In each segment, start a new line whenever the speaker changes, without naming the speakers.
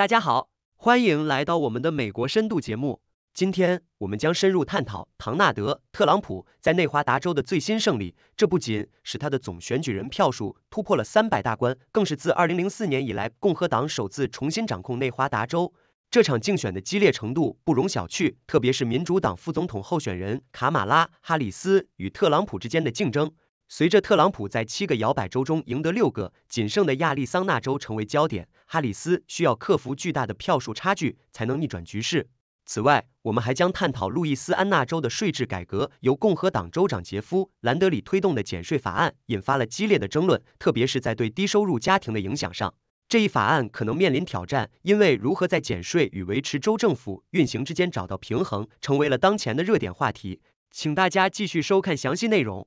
大家好，欢迎来到我们的美国深度节目。今天，我们将深入探讨唐纳德·特朗普在内华达州的最新胜利。这不仅使他的总选举人票数突破了三百大关，更是自二零零四年以来共和党首次重新掌控内华达州。这场竞选的激烈程度不容小觑，特别是民主党副总统候选人卡马拉·哈里斯与特朗普之间的竞争。随着特朗普在七个摇摆州中赢得六个，仅剩的亚利桑那州成为焦点。哈里斯需要克服巨大的票数差距，才能逆转局势。此外，我们还将探讨路易斯安那州的税制改革，由共和党州长杰夫·兰德里推动的减税法案引发了激烈的争论，特别是在对低收入家庭的影响上。这一法案可能面临挑战，因为如何在减税与维持州政府运行之间找到平衡，成为了当前的热点话题。请大家继续收看详细内容。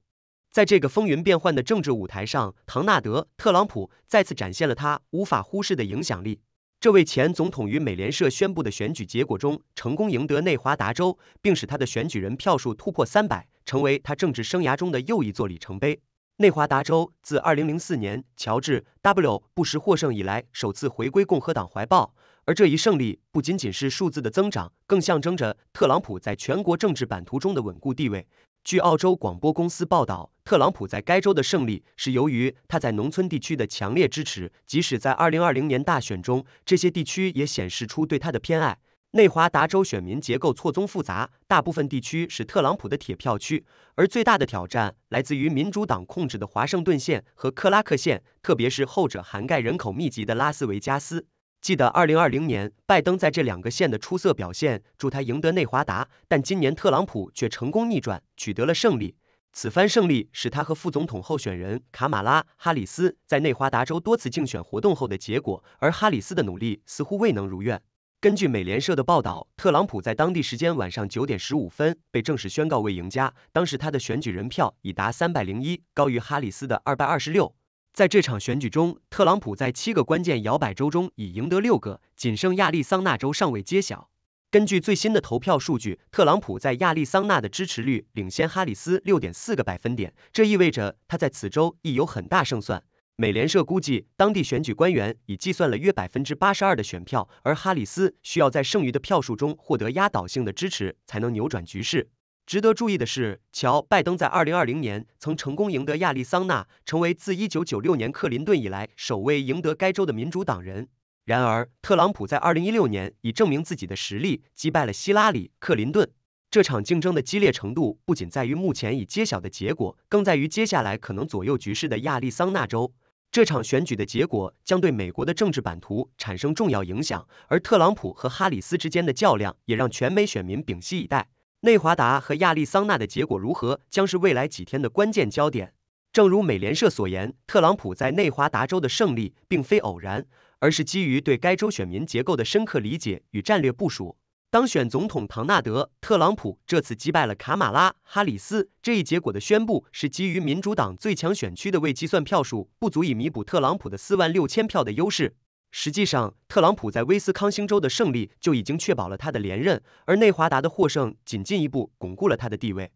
在这个风云变幻的政治舞台上，唐纳德·特朗普再次展现了他无法忽视的影响力。这位前总统于美联社宣布的选举结果中，成功赢得内华达州，并使他的选举人票数突破三百，成为他政治生涯中的又一座里程碑。内华达州自二零零四年乔治 ·W· 布什获胜以来，首次回归共和党怀抱。而这一胜利不仅仅是数字的增长，更象征着特朗普在全国政治版图中的稳固地位。据澳洲广播公司报道，特朗普在该州的胜利是由于他在农村地区的强烈支持，即使在二零二零年大选中，这些地区也显示出对他的偏爱。内华达州选民结构错综复杂，大部分地区是特朗普的铁票区，而最大的挑战来自于民主党控制的华盛顿县和克拉克县，特别是后者涵盖人口密集的拉斯维加斯。记得二零二零年，拜登在这两个县的出色表现助他赢得内华达，但今年特朗普却成功逆转，取得了胜利。此番胜利是他和副总统候选人卡马拉·哈里斯在内华达州多次竞选活动后的结果，而哈里斯的努力似乎未能如愿。根据美联社的报道，特朗普在当地时间晚上九点十五分被正式宣告为赢家，当时他的选举人票已达三百零一，高于哈里斯的二百二十六。在这场选举中，特朗普在七个关键摇摆州中已赢得六个，仅剩亚利桑那州尚未揭晓。根据最新的投票数据，特朗普在亚利桑那的支持率领先哈里斯六点四个百分点，这意味着他在此州亦有很大胜算。美联社估计，当地选举官员已计算了约百分之八十二的选票，而哈里斯需要在剩余的票数中获得压倒性的支持，才能扭转局势。值得注意的是，乔·拜登在二零二零年曾成功赢得亚利桑那，成为自一九九六年克林顿以来首位赢得该州的民主党人。然而，特朗普在二零一六年已证明自己的实力，击败了希拉里·克林顿。这场竞争的激烈程度不仅在于目前已揭晓的结果，更在于接下来可能左右局势的亚利桑那州。这场选举的结果将对美国的政治版图产生重要影响，而特朗普和哈里斯之间的较量也让全美选民屏息以待。内华达和亚利桑那的结果如何，将是未来几天的关键焦点。正如美联社所言，特朗普在内华达州的胜利并非偶然，而是基于对该州选民结构的深刻理解与战略部署。当选总统唐纳德·特朗普这次击败了卡马拉·哈里斯，这一结果的宣布是基于民主党最强选区的未计算票数不足以弥补特朗普的四万六千票的优势。实际上，特朗普在威斯康星州的胜利就已经确保了他的连任，而内华达的获胜仅进一步巩固了他的地位。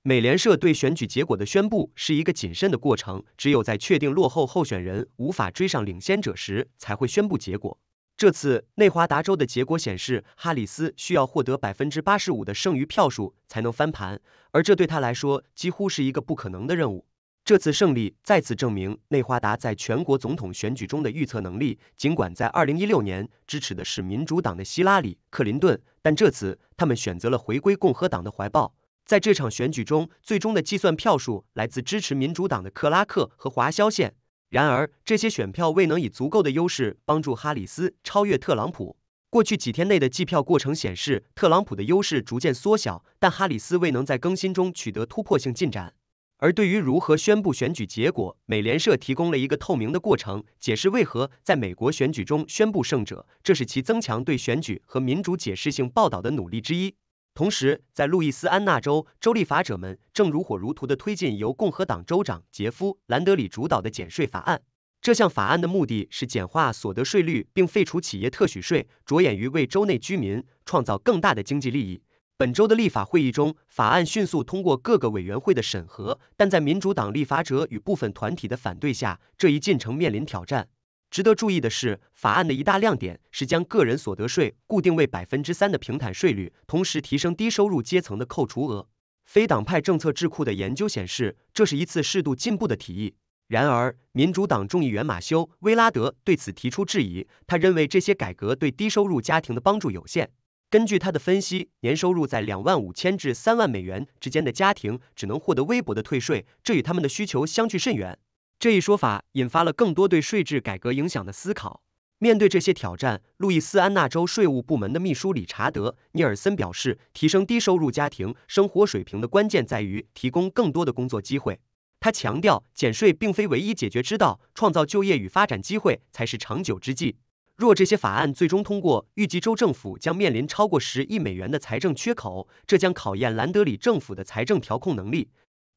美联社对选举结果的宣布是一个谨慎的过程，只有在确定落后候选人无法追上领先者时才会宣布结果。这次内华达州的结果显示，哈里斯需要获得百分之八十五的剩余票数才能翻盘，而这对他来说几乎是一个不可能的任务。这次胜利再次证明内华达在全国总统选举中的预测能力。尽管在二零一六年支持的是民主党的希拉里·克林顿，但这次他们选择了回归共和党的怀抱。在这场选举中，最终的计算票数来自支持民主党的克拉克和华肖县。然而，这些选票未能以足够的优势帮助哈里斯超越特朗普。过去几天内的计票过程显示，特朗普的优势逐渐缩小，但哈里斯未能在更新中取得突破性进展。而对于如何宣布选举结果，美联社提供了一个透明的过程解释为何在美国选举中宣布胜者，这是其增强对选举和民主解释性报道的努力之一。同时，在路易斯安那州，州立法者们正如火如荼的推进由共和党州长杰夫·兰德里主导的减税法案。这项法案的目的是简化所得税率并废除企业特许税，着眼于为州内居民创造更大的经济利益。本周的立法会议中，法案迅速通过各个委员会的审核，但在民主党立法者与部分团体的反对下，这一进程面临挑战。值得注意的是，法案的一大亮点是将个人所得税固定为百分之三的平坦税率，同时提升低收入阶层的扣除额。非党派政策智库的研究显示，这是一次适度进步的提议。然而，民主党众议员马修·威拉德对此提出质疑，他认为这些改革对低收入家庭的帮助有限。根据他的分析，年收入在两万五千至三万美元之间的家庭只能获得微薄的退税，这与他们的需求相距甚远。这一说法引发了更多对税制改革影响的思考。面对这些挑战，路易斯安那州税务部门的秘书理查德·尼尔森表示，提升低收入家庭生活水平的关键在于提供更多的工作机会。他强调，减税并非唯一解决之道，创造就业与发展机会才是长久之计。若这些法案最终通过，预计州政府将面临超过十亿美元的财政缺口，这将考验兰德里政府的财政调控能力。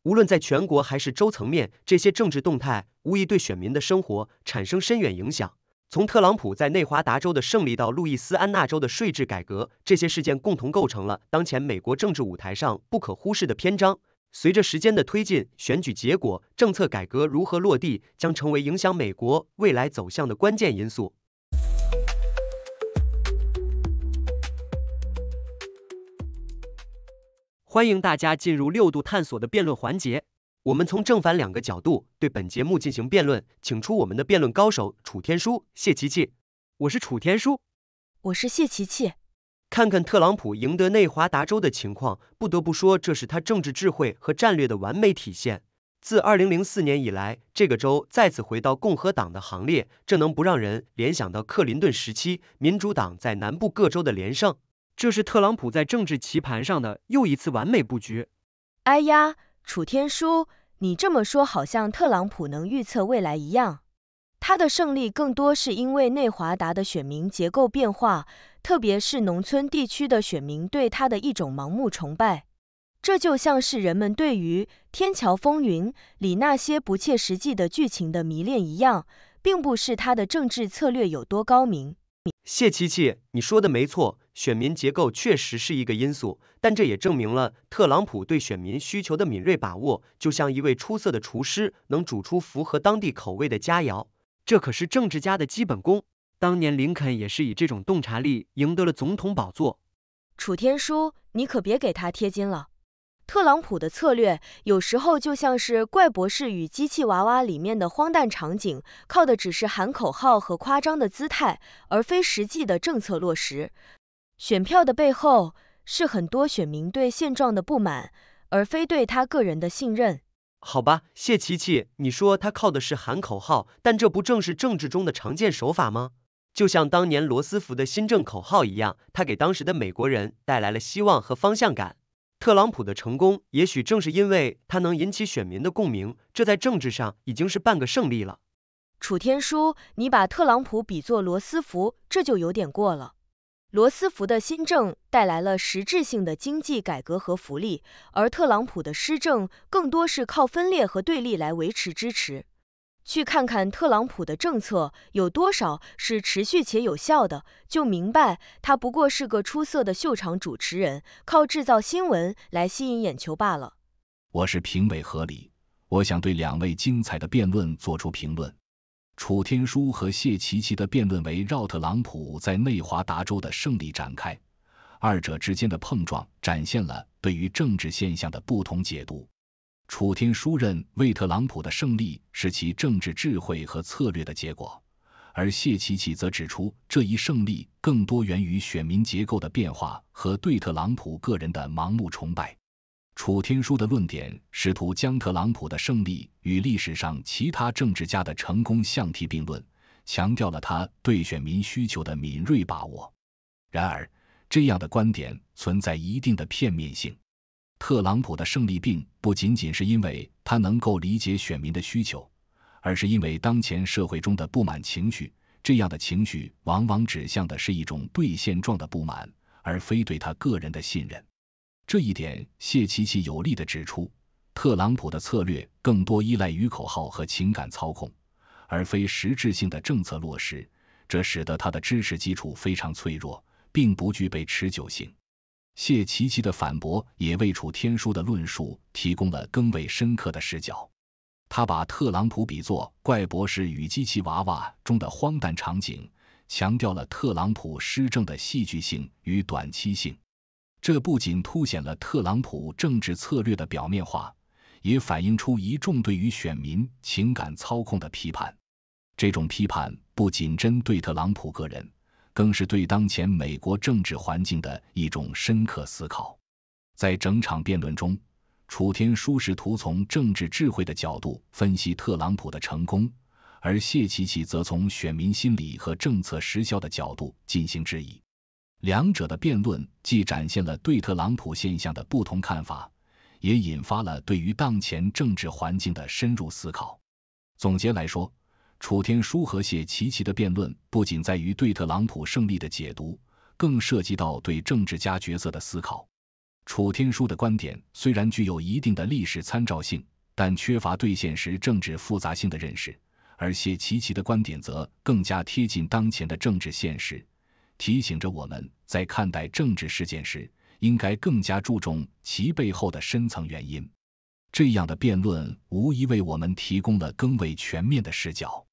无论在全国还是州层面，这些政治动态无疑对选民的生活产生深远影响。从特朗普在内华达州的胜利到路易斯安那州的税制改革，这些事件共同构成了当前美国政治舞台上不可忽视的篇章。随着时间的推进，选举结果、政策改革如何落地，将成为影响美国未来走向的关键因素。欢迎大家进入六度探索的辩论环节，我们从正反两个角度对本节目进行辩论，请出我们的辩论高手楚天舒、谢琪琪。我是楚天舒，我是谢琪琪。看看特朗普赢得内华达州的情况，不得不说这是他政治智慧和战略的完美体现。自二零零四年以来，这个州再次回到共和党的行列，这能不让人联想到克林顿时期民主党在南部各州的连胜？这是特朗普在政治棋盘上的又一次完美布局。哎呀，楚天舒，你这么说好像特朗普能预
测未来一样。他的胜利更多是因为内华达的选民结构变化，特别是农村地区的选民对他的一种盲目崇拜。这就像是人们对于《天桥风云》里那些不切实际的剧情的迷恋一样，并不是他的政治策略有多高明。
谢琪琪，你说的没错，选民结构确实是一个因素，但这也证明了特朗普对选民需求的敏锐把握，就像一位出色的厨师能煮出符合当地口味的佳肴，这可是政治家的基本功。当年林肯也是以这种洞察力赢得了总统宝座。楚天舒，你可别给他贴金了。
特朗普的策略有时候就像是《怪博士与机器娃娃》里面的荒诞场景，靠的只是喊口号和夸张的姿态，而非实际的政策落实。选票的背后是很多选民对现状的不满，
而非对他个人的信任。好吧，谢琪琪，你说他靠的是喊口号，但这不正是政治中的常见手法吗？就像当年罗斯福的新政口号一样，他给当时的美国人带来了希望和方向感。特朗普的成功，也许正是因为他能引起选民的共鸣，这在政治上已经是半个胜利了。
楚天舒，你
把特朗普比作罗斯福，这就有点过
了。罗斯福的新政带来了实质性的经济改革和福利，而特朗普的施政更多是靠分裂和对立来维持支持。去看看特朗普的政策有多少是持续且有效的，就明白他不过是个出色的秀场主持人，靠制造新闻来吸引眼球罢了。
我是评委何理，我想对两位精彩的辩论做出评论。楚天舒和谢奇奇的辩论围绕特朗普在内华达州的胜利展开，二者之间的碰撞展现了对于政治现象的不同解读。楚天书认为，特朗普的胜利是其政治智慧和策略的结果，而谢奇奇则指出，这一胜利更多源于选民结构的变化和对特朗普个人的盲目崇拜。楚天书的论点试图将特朗普的胜利与历史上其他政治家的成功相提并论，强调了他对选民需求的敏锐把握。然而，这样的观点存在一定的片面性。特朗普的胜利并不仅仅是因为他能够理解选民的需求，而是因为当前社会中的不满情绪。这样的情绪往往指向的是一种对现状的不满，而非对他个人的信任。这一点，谢琪琪有力的指出，特朗普的策略更多依赖于口号和情感操控，而非实质性的政策落实。这使得他的支持基础非常脆弱，并不具备持久性。谢奇奇的反驳也为楚天舒的论述提供了更为深刻的视角。他把特朗普比作《怪博士与机器娃娃》中的荒诞场景，强调了特朗普施政的戏剧性与短期性。这不仅凸显了特朗普政治策略的表面化，也反映出一众对于选民情感操控的批判。这种批判不仅针对特朗普个人。更是对当前美国政治环境的一种深刻思考。在整场辩论中，楚天舒试图从政治智慧的角度分析特朗普的成功，而谢奇奇则从选民心理和政策失效的角度进行质疑。两者的辩论既展现了对特朗普现象的不同看法，也引发了对于当前政治环境的深入思考。总结来说，楚天舒和谢奇奇的辩论不仅在于对特朗普胜利的解读，更涉及到对政治家角色的思考。楚天舒的观点虽然具有一定的历史参照性，但缺乏对现实政治复杂性的认识；而谢奇奇的观点则更加贴近当前的政治现实，提醒着我们在看待政治事件时，应该更加注重其背后的深层原因。这样的辩论无疑为我们提供了更为全面的视角。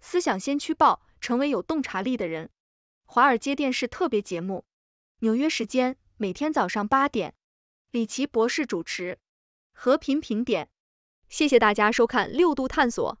思想先驱报，成为有洞察力的人。华尔街电视特别节目，纽约时间每天早上八点，李奇博士主持。和平评点，谢谢大家收看六度探索。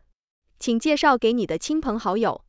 请介绍给你的亲朋好友。